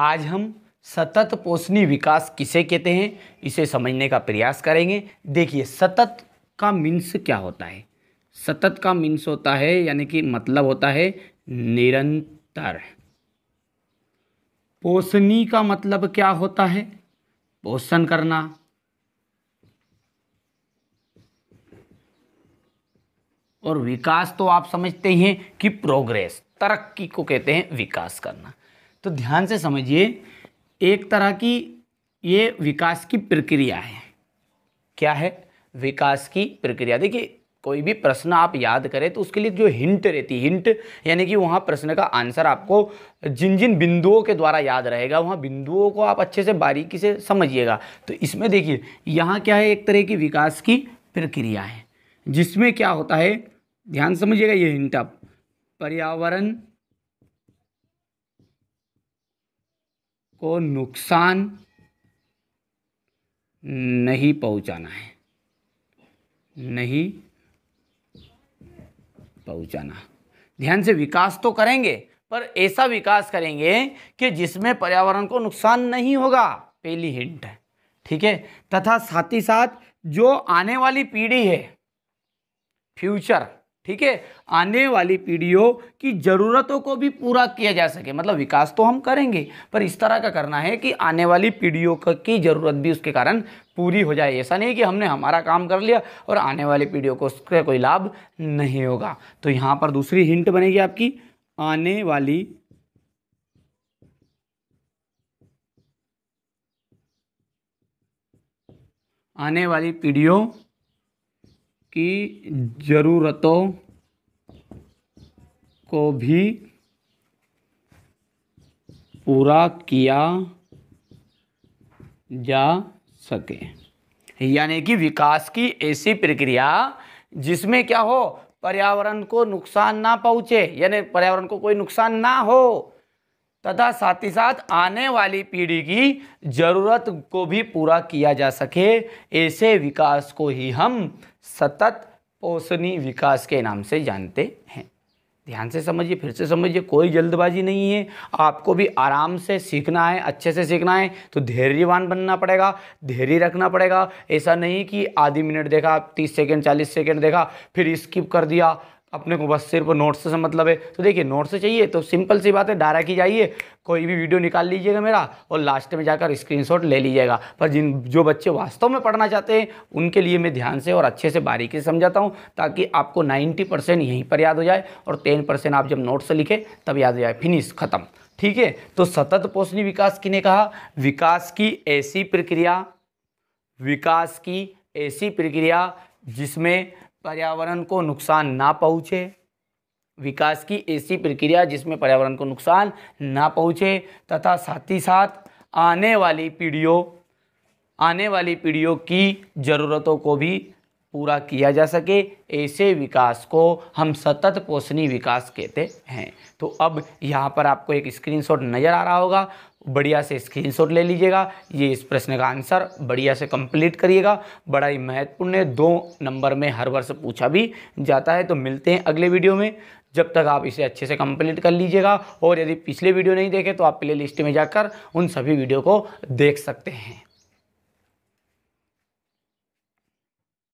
आज हम सतत पोषणी विकास किसे कहते हैं इसे समझने का प्रयास करेंगे देखिए सतत का मीन्स क्या होता है सतत का मीन्स होता है यानी कि मतलब होता है निरंतर पोषणी का मतलब क्या होता है पोषण करना और विकास तो आप समझते ही हैं कि प्रोग्रेस तरक्की को कहते हैं विकास करना तो ध्यान से समझिए एक तरह की ये विकास की प्रक्रिया है क्या है विकास की प्रक्रिया देखिए कोई भी प्रश्न आप याद करें तो उसके लिए जो हिंट रहती हिंट यानी कि वहाँ प्रश्न का आंसर आपको जिन जिन बिंदुओं के द्वारा याद रहेगा वहाँ बिंदुओं को आप अच्छे से बारीकी से समझिएगा तो इसमें देखिए यहाँ क्या है एक तरह की विकास की प्रक्रिया है जिसमें क्या होता है ध्यान समझिएगा ये हिंट आप पर्यावरण को नुकसान नहीं पहुंचाना है नहीं पहुंचाना ध्यान से विकास तो करेंगे पर ऐसा विकास करेंगे कि जिसमें पर्यावरण को नुकसान नहीं होगा पहली हिंट है ठीक है तथा साथ ही साथ जो आने वाली पीढ़ी है फ्यूचर ठीक है आने वाली पीढ़ियों की ज़रूरतों को भी पूरा किया जा सके मतलब विकास तो हम करेंगे पर इस तरह का करना है कि आने वाली पीढ़ियों की ज़रूरत भी उसके कारण पूरी हो जाए ऐसा नहीं कि हमने हमारा काम कर लिया और आने वाली पीढ़ियों को उसका कोई लाभ नहीं होगा तो यहाँ पर दूसरी हिंट बनेगी आपकी आने वाली आने वाली पीढ़ियों की ज़रूरतों को भी पूरा किया जा सके यानी कि विकास की ऐसी प्रक्रिया जिसमें क्या हो पर्यावरण को नुकसान ना पहुँचे यानी पर्यावरण को कोई नुकसान ना हो तथा साथ ही साथ आने वाली पीढ़ी की जरूरत को भी पूरा किया जा सके ऐसे विकास को ही हम सतत पोषणी विकास के नाम से जानते हैं ध्यान से समझिए फिर से समझिए कोई जल्दबाजी नहीं है आपको भी आराम से सीखना है अच्छे से सीखना है तो धैर्यवान बनना पड़ेगा धैर्य रखना पड़ेगा ऐसा नहीं कि आधी मिनट देखा तीस सेकेंड चालीस सेकेंड देखा फिर स्किप कर दिया अपने को बस सिर्फ नोट्स से मतलब है तो देखिए नोट्स से चाहिए तो सिंपल सी बात है डायरेक्ट ही जाइए कोई भी वीडियो निकाल लीजिएगा मेरा और लास्ट में जाकर स्क्रीनशॉट ले लीजिएगा पर जिन जो बच्चे वास्तव में पढ़ना चाहते हैं उनके लिए मैं ध्यान से और अच्छे से बारीकी से समझाता हूँ ताकि आपको 90 परसेंट यहीं पर याद हो जाए और 10 परसेंट आप जब नोट्स से लिखें तब याद हो जाए फिनिश ख़त्म ठीक है तो सतत पोषणी विकास किने कहा विकास की ऐसी प्रक्रिया विकास की ऐसी प्रक्रिया जिसमें पर्यावरण को नुकसान ना पहुँचे विकास की ऐसी प्रक्रिया जिसमें पर्यावरण को नुकसान ना पहुँचे तथा साथ ही साथ आने वाली पीढ़ियों आने वाली पीढ़ियों की ज़रूरतों को भी पूरा किया जा सके ऐसे विकास को हम सतत पोषणी विकास कहते हैं तो अब यहाँ पर आपको एक स्क्रीनशॉट नज़र आ रहा होगा बढ़िया से स्क्रीनशॉट ले लीजिएगा ये इस प्रश्न का आंसर बढ़िया से कंप्लीट करिएगा बड़ा ही महत्वपूर्ण है दो नंबर में हर वर्ष पूछा भी जाता है तो मिलते हैं अगले वीडियो में जब तक आप इसे अच्छे से कंप्लीट कर लीजिएगा और यदि पिछले वीडियो नहीं देखे तो आप प्ले लिस्ट में जाकर उन सभी वीडियो को देख सकते हैं